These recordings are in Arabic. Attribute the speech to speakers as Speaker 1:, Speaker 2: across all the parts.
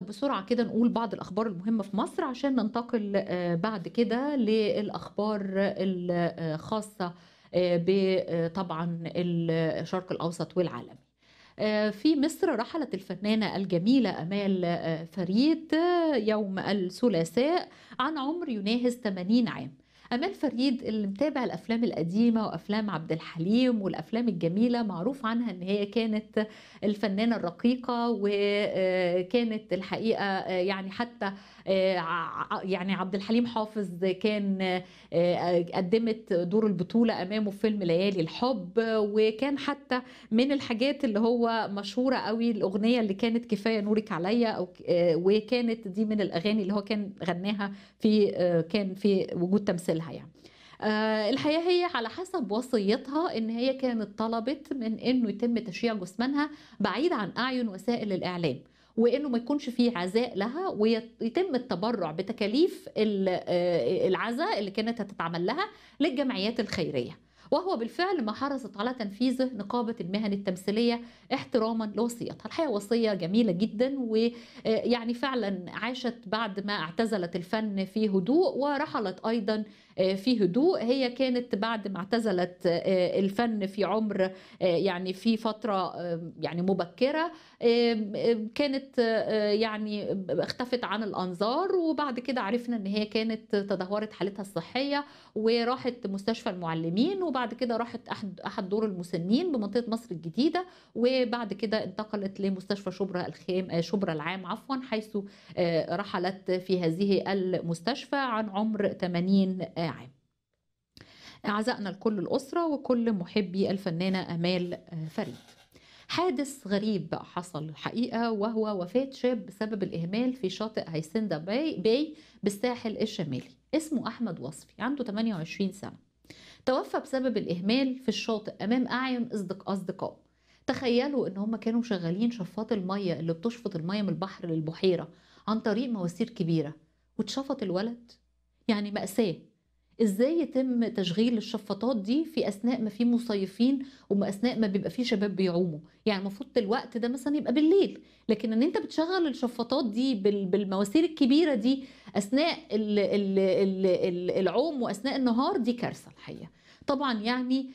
Speaker 1: بسرعة كده نقول بعض الأخبار المهمة في مصر عشان ننتقل آه، بعد كده للأخبار الخاصة آه، آه، بطبعا الشرق الأوسط والعالم في مصر رحلت الفنانة الجميلة أمال فريد يوم الثلاثاء عن عمر يناهز 80 عام امال فريد اللي متابع الافلام القديمه وافلام عبد الحليم والافلام الجميله معروف عنها ان هي كانت الفنانه الرقيقه وكانت آه، الحقيقه آه، يعني حتى آه، يعني عبد الحليم حافظ كان قدمت دور البطوله امامه في فيلم ليالي الحب وكان حتى من الحاجات اللي هو مشهوره قوي الاغنيه اللي كانت كفايه نورك عليا او وكانت دي من الاغاني اللي هو كان غناها في كان في وجود تمثيل لها آه، يعني الحقيقه هي على حسب وصيتها ان هي كانت طلبت من انه يتم تشييع جثمانها بعيد عن اعين وسائل الاعلام وانه ما يكونش فيه عزاء لها ويتم التبرع بتكاليف آه، العزاء اللي كانت هتتعمل لها للجمعيات الخيريه وهو بالفعل ما حرصت على تنفيذه نقابة المهن التمثيلية احتراما لوصيتها الحقيقة وصية جميلة جدا ويعني آه، فعلا عاشت بعد ما اعتزلت الفن في هدوء ورحلت أيضا آه، في هدوء هي كانت بعد ما اعتزلت آه، الفن في عمر آه، يعني في فترة يعني مبكرة كانت يعني اختفت عن الأنظار وبعد كده عرفنا إن هي كانت تدهورت حالتها الصحية وراحت مستشفى المعلمين وبعد كده راحت أحد أحد دور المسنين بمنطقة مصر الجديدة وبعد كده انتقلت لمستشفى شبرا الخيم شبرا العام عفوا حيث رحلت في هذه المستشفى عن عمر 80 عام أعزائنا لكل الأسرة وكل محبي الفنانة أمال آه، فريد حادث غريب بقى حصل الحقيقة وهو وفاة شاب بسبب الإهمال في شاطئ هيسندا باي, باي بالساحل الشمالي اسمه أحمد وصفي عنده 28 سنة توفى بسبب الإهمال في الشاطئ أمام أعين أصدقاء تخيلوا ان هم كانوا شغالين شفاط الميه اللي بتشفط الميه من البحر للبحيره عن طريق مواسير كبيره واتشفط الولد يعني ماساه ازاي يتم تشغيل الشفاطات دي في اثناء ما في مصيفين واثناء ما بيبقى في شباب بيعوموا يعني المفروض الوقت ده مثلا يبقى بالليل لكن ان انت بتشغل الشفاطات دي بالمواسير الكبيره دي اثناء الـ الـ الـ الـ العوم واثناء النهار دي كارثه الحقيقه طبعا يعني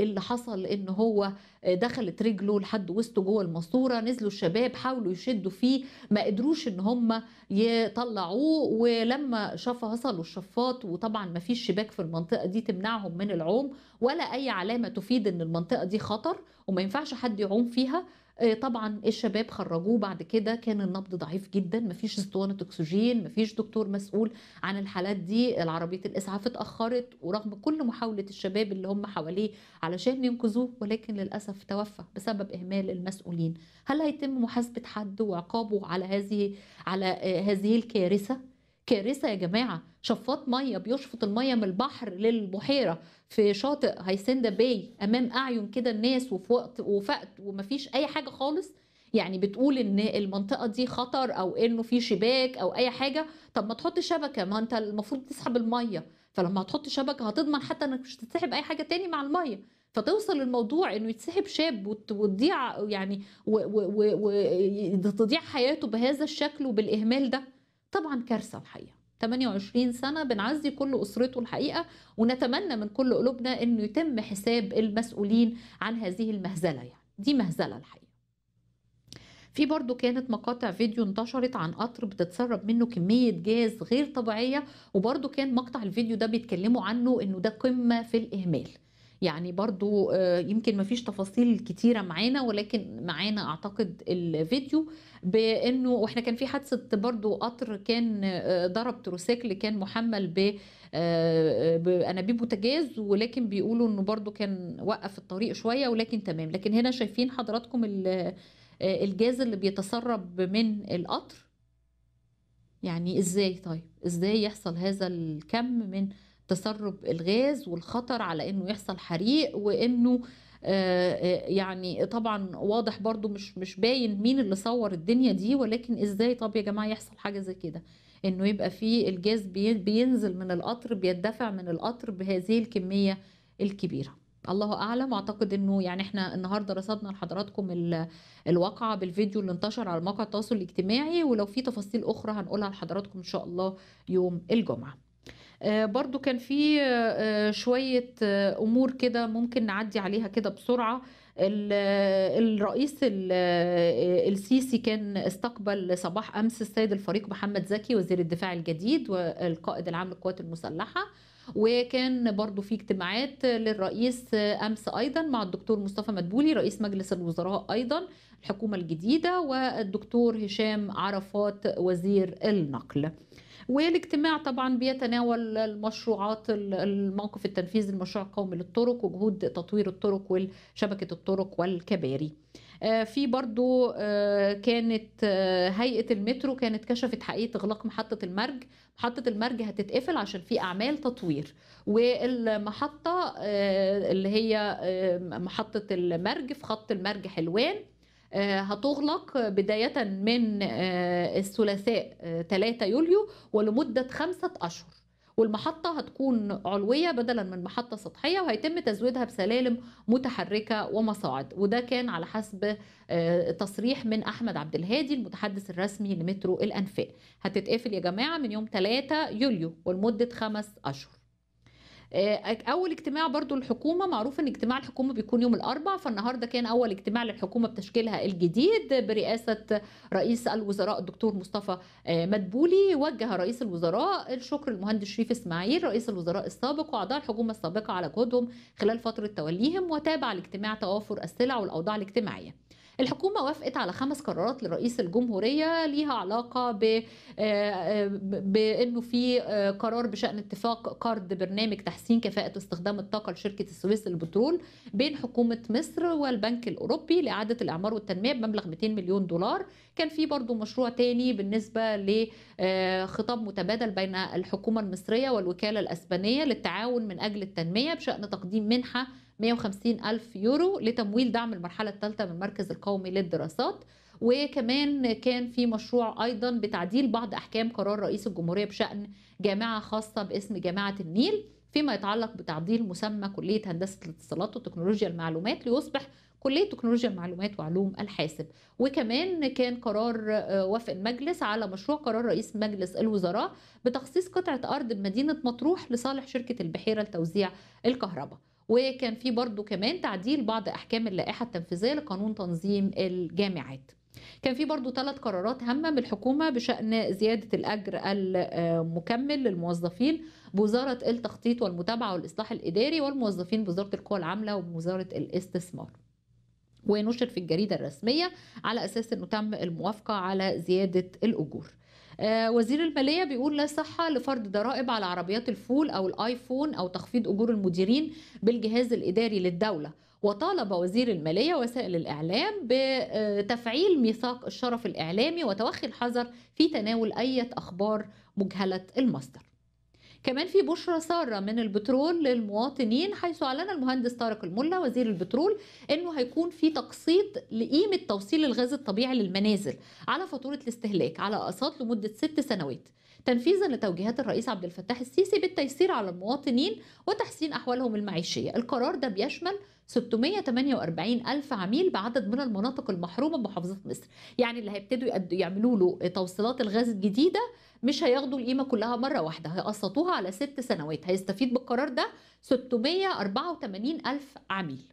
Speaker 1: اللي حصل ان هو دخلت رجله لحد وسطه جوه الماسوره نزلوا الشباب حاولوا يشدوا فيه ما قدروش ان هم يطلعوه ولما شاف وصلوا الشفاط وطبعا ما فيش شباك في المنطقه دي تمنعهم من العوم ولا اي علامه تفيد ان المنطقه دي خطر وما ينفعش حد يعوم فيها آه، طبعا الشباب خرجوه بعد كده كان النبض ضعيف جدا مفيش اسطوانه اكسجين مفيش دكتور مسؤول عن الحالات دي العربيه الاسعاف اتاخرت ورغم كل محاوله الشباب اللي هم حواليه علشان ينقذوه ولكن للاسف توفى بسبب اهمال المسؤولين هل هيتم محاسبه حد وعقابه على هذه على آه، هذه الكارثه كارثه يا جماعه شفاط ميه بيشفط الميه من البحر للبحيره في شاطئ هيسندا باي امام اعين كده الناس وفي وقت وفقت ومفيش اي حاجه خالص يعني بتقول ان المنطقه دي خطر او انه في شباك او اي حاجه طب ما تحط شبكه ما انت المفروض تسحب الميه فلما هتحط شبكه هتضمن حتى انك مش تتسحب اي حاجه تاني مع الميه فتوصل الموضوع انه يتسحب شاب وتضيع يعني وتضيع حياته بهذا الشكل وبالاهمال ده طبعا كارثه الحقيقه 28 سنه بنعزي كل اسرته الحقيقه ونتمنى من كل قلوبنا انه يتم حساب المسؤولين عن هذه المهزله يعني دي مهزله الحقيقه في برضو كانت مقاطع فيديو انتشرت عن قطر بتتسرب منه كمية جاز غير طبيعية وبرضو كان مقطع الفيديو ده بيتكلموا عنه انه ده قمة في الإهمال يعني برضو آه، يمكن مفيش تفاصيل كتيرة معانا ولكن معانا أعتقد الفيديو بأنه وإحنا كان في حادثة برضو قطر كان آه، ضرب تروسيكل كان محمل ب آه، بأنابيب بوتاجاز ولكن بيقولوا إنه برضو كان وقف الطريق شوية ولكن تمام لكن هنا شايفين حضراتكم الجاز اللي بيتسرب من القطر يعني ازاي طيب ازاي يحصل هذا الكم من تسرب الغاز والخطر على انه يحصل حريق وانه آه، آه، يعني طبعا واضح برضو مش مش باين مين اللي صور الدنيا دي ولكن ازاي طب يا جماعه يحصل حاجه زي كده انه يبقى في الجاز بينزل من القطر بيدفع من القطر بهذه الكميه الكبيره الله اعلم اعتقد انه يعني احنا النهارده رصدنا لحضراتكم الواقعه بالفيديو اللي انتشر على مواقع التواصل الاجتماعي ولو في تفاصيل اخرى هنقولها لحضراتكم ان شاء الله يوم الجمعه آه، برضو كان في آه، شوية آه، أمور كده ممكن نعدي عليها كده بسرعة الرئيس السيسي كان استقبل صباح امس السيد الفريق محمد زكي وزير الدفاع الجديد والقائد العام للقوات المسلحه وكان برضو في اجتماعات للرئيس امس ايضا مع الدكتور مصطفى مدبولي رئيس مجلس الوزراء ايضا الحكومه الجديده والدكتور هشام عرفات وزير النقل. والاجتماع طبعا بيتناول المشروعات الموقف التنفيذي المشروع القومي للطرق وجهود تطوير الطرق وشبكة الطرق والكباري آه، في برضو آه، كانت آه، هيئة المترو كانت كشفت حقيقة إغلاق محطة المرج محطة المرج هتتقفل عشان في أعمال تطوير والمحطة اللي هي محطة المرج في خط المرج حلوان آه، هتغلق بداية من آه، الثلاثاء 3 آه، يوليو ولمدة خمسة أشهر والمحطة هتكون علوية بدلا من محطة سطحية وهيتم تزويدها بسلالم متحركة ومصاعد وده كان على حسب تصريح من أحمد عبد الهادي المتحدث الرسمي لمترو الأنفاق هتتقفل يا جماعة من يوم 3 يوليو ولمدة خمس أشهر آه، اول اجتماع برضو الحكومه معروف ان اجتماع الحكومه بيكون يوم الاربع فالنهارده كان اول اجتماع للحكومه بتشكيلها الجديد برئاسه رئيس الوزراء الدكتور مصطفى آه، مدبولي وجه رئيس الوزراء الشكر للمهندس شريف اسماعيل رئيس الوزراء السابق واعضاء الحكومه السابقه على جهودهم خلال فتره توليهم وتابع الاجتماع توافر السلع والاوضاع الاجتماعيه الحكومة وافقت على خمس قرارات لرئيس الجمهورية ليها علاقة ب آه، آه، بأنه في آه، قرار بشأن اتفاق قرض برنامج تحسين كفاءة استخدام الطاقة لشركة السويس للبترول بين حكومة مصر والبنك الأوروبي لإعادة الإعمار والتنمية بمبلغ 200 مليون دولار كان في برضو مشروع تاني بالنسبة لخطاب متبادل بين الحكومة المصرية والوكالة الأسبانية للتعاون من أجل التنمية بشأن تقديم منحة 150 ألف يورو لتمويل دعم المرحلة الثالثة من المركز القومي للدراسات وكمان كان في مشروع أيضا بتعديل بعض أحكام قرار رئيس الجمهورية بشأن جامعة خاصة باسم جامعة النيل فيما يتعلق بتعديل مسمى كلية هندسة الاتصالات وتكنولوجيا المعلومات ليصبح كلية تكنولوجيا المعلومات وعلوم الحاسب وكمان كان قرار آه، وفق المجلس على مشروع قرار رئيس مجلس الوزراء بتخصيص قطعة أرض بمدينة مطروح لصالح شركة البحيرة لتوزيع الكهرباء وكان في برضو كمان تعديل بعض أحكام اللائحة التنفيذية لقانون تنظيم الجامعات كان في برضو ثلاث قرارات هامة من الحكومة بشأن زيادة الأجر المكمل للموظفين بوزارة التخطيط والمتابعة والإصلاح الإداري والموظفين بوزارة القوى العاملة وبوزارة الاستثمار ونشر في الجريدة الرسمية على أساس أنه تم الموافقة على زيادة الأجور آه، وزير الماليه بيقول لا صحه لفرض ضرائب على عربيات الفول او الايفون او تخفيض اجور المديرين بالجهاز الاداري للدوله وطالب وزير المالية وسائل الإعلام بتفعيل ميثاق الشرف الإعلامي وتوخي الحذر في تناول أي أخبار مجهلة المصدر كمان في بشرى ساره من البترول للمواطنين حيث اعلن المهندس طارق الملا وزير البترول انه هيكون في تقسيط لقيمه توصيل الغاز الطبيعي للمنازل على فاتوره الاستهلاك على اقساط لمده ست سنوات تنفيذا لتوجيهات الرئيس عبد الفتاح السيسي بالتيسير على المواطنين وتحسين احوالهم المعيشيه القرار ده بيشمل 648 ألف عميل بعدد من المناطق المحرومة بمحافظة مصر يعني اللي هيبتدوا يعملوا له توصيلات الغاز الجديدة مش هياخدوا القيمه كلها مره واحده هيقسطوها على ست سنوات هيستفيد بالقرار ده 684 الف عميل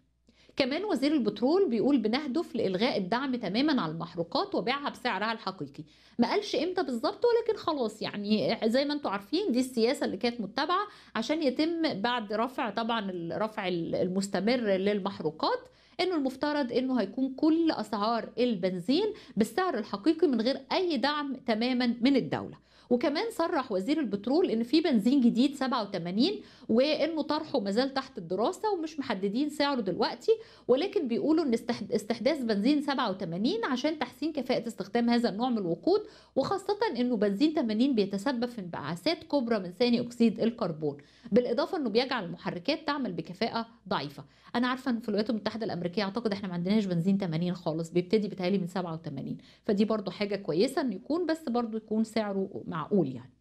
Speaker 1: كمان وزير البترول بيقول بنهدف لالغاء الدعم تماما على المحروقات وبيعها بسعرها الحقيقي ما قالش امتى بالظبط ولكن خلاص يعني زي ما انتم عارفين دي السياسه اللي كانت متبعه عشان يتم بعد رفع طبعا الرفع المستمر للمحروقات انه المفترض انه هيكون كل اسعار البنزين بالسعر الحقيقي من غير اي دعم تماما من الدوله وكمان صرح وزير البترول ان في بنزين جديد 87 وانه طرحه ما زال تحت الدراسه ومش محددين سعره دلوقتي ولكن بيقولوا ان استحداث بنزين 87 عشان تحسين كفاءه استخدام هذا النوع من الوقود وخاصه انه بنزين 80 بيتسبب في انبعاثات كبرى من ثاني اكسيد الكربون بالاضافه انه بيجعل المحركات تعمل بكفاءه ضعيفه انا عارفه ان في الولايات المتحده الامريكيه الامريكيه اعتقد احنا ما عندناش بنزين 80 خالص بيبتدي بتهيألي من 87 فدي برضو حاجه كويسه انه يكون بس برضو يكون سعره معقول يعني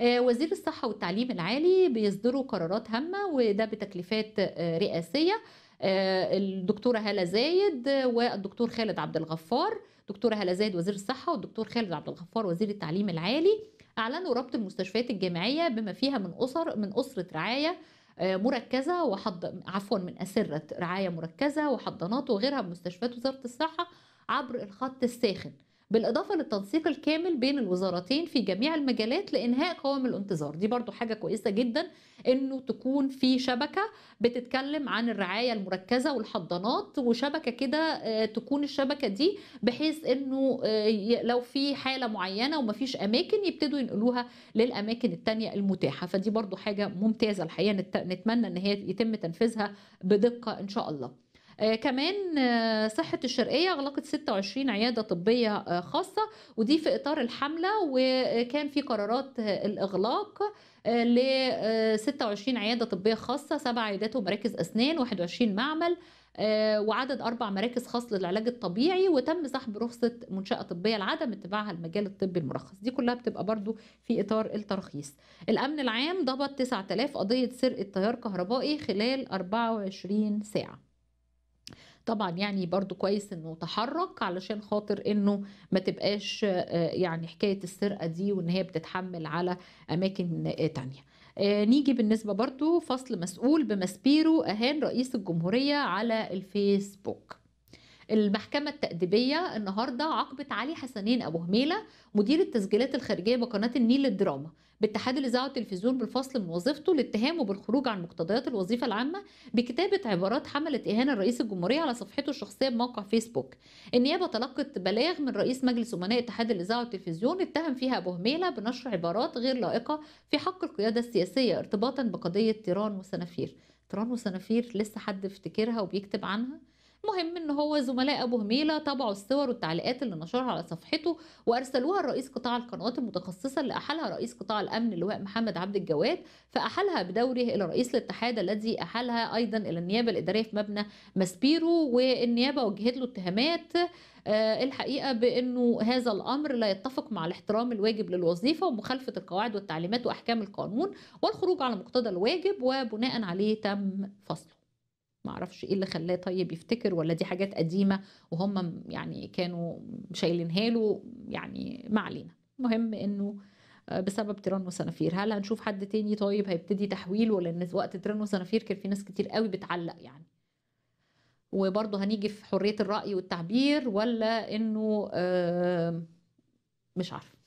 Speaker 1: آه، وزير الصحه والتعليم العالي بيصدروا قرارات هامه وده بتكليفات آه، رئاسيه آه، الدكتوره هاله زايد والدكتور خالد عبد الغفار دكتوره هاله زايد وزير الصحه والدكتور خالد عبد الغفار وزير التعليم العالي اعلنوا ربط المستشفيات الجامعيه بما فيها من اسر من اسره رعايه آه، مركزه وحض عفوا من اسره رعايه مركزه وحضانات وغيرها بمستشفيات وزاره الصحه عبر الخط الساخن بالاضافه للتنسيق الكامل بين الوزارتين في جميع المجالات لانهاء قوام الانتظار دي برضو حاجه كويسه جدا انه تكون في شبكه بتتكلم عن الرعايه المركزه والحضانات وشبكه كده آه، تكون الشبكه دي بحيث انه آه، لو في حاله معينه ومفيش اماكن يبتدوا ينقلوها للاماكن الثانيه المتاحه فدي برضو حاجه ممتازه الحقيقه نتمنى ان هي يتم تنفيذها بدقه ان شاء الله آه، كمان آه، صحة الشرقية أغلقت 26 عيادة طبية آه، خاصة ودي في إطار الحملة وكان في قرارات الإغلاق ل 26 عيادة طبية خاصة سبع عيادات ومراكز أسنان 21 معمل وعدد أربع مراكز خاص للعلاج الطبيعي وتم سحب رخصة منشأة طبية لعدم اتباعها المجال الطبي المرخص دي كلها بتبقى برضو في إطار الترخيص الأمن العام ضبط 9000 قضية سرقة تيار كهربائي خلال 24 ساعة طبعا يعني برضو كويس انه تحرك علشان خاطر انه ما تبقاش آه، يعني حكايه السرقه دي وان هي بتتحمل على اماكن آه، تانية آه، نيجي بالنسبه برضو فصل مسؤول بمسبيرو اهان رئيس الجمهوريه على الفيسبوك المحكمة التأديبية النهاردة عاقبت علي حسنين أبو هميلة مدير التسجيلات الخارجية بقناة النيل للدراما باتحاد الإذاعة والتلفزيون بالفصل من وظيفته لاتهامه بالخروج عن مقتضيات الوظيفة العامة بكتابة عبارات حملت إهانة الرئيس الجمهورية على صفحته الشخصية بموقع فيسبوك النيابة تلقت بلاغ من رئيس مجلس أمناء اتحاد الإذاعة والتلفزيون اتهم فيها أبو هميلة بنشر عبارات غير لائقة في حق القيادة السياسية ارتباطا بقضية تيران وسنافير تيران وسنافير لسه حد افتكرها وبيكتب عنها المهم ان هو زملاء ابو هميله طبعوا الصور والتعليقات اللي نشرها على صفحته وارسلوها لرئيس قطاع القنوات المتخصصه اللي احالها رئيس قطاع الامن اللواء محمد عبد الجواد فاحالها بدوره الى رئيس الاتحاد الذي احالها ايضا الى النيابه الاداريه في مبنى ماسبيرو والنيابه وجهت له اتهامات آه، الحقيقه بانه هذا الامر لا يتفق مع الاحترام الواجب للوظيفه ومخالفه القواعد والتعليمات واحكام القانون والخروج على مقتضى الواجب وبناء عليه تم فصله معرفش ايه اللي خلاه طيب يفتكر ولا دي حاجات قديمه وهم يعني كانوا شايلينها له يعني ما علينا المهم انه آه، بسبب تيران وسنافير هل هنشوف حد تاني طيب هيبتدي تحويله لان وقت تيران وسنافير كان في ناس كتير قوي بتعلق يعني وبرضه هنيجي في حريه الراي والتعبير ولا انه آه، مش عارفه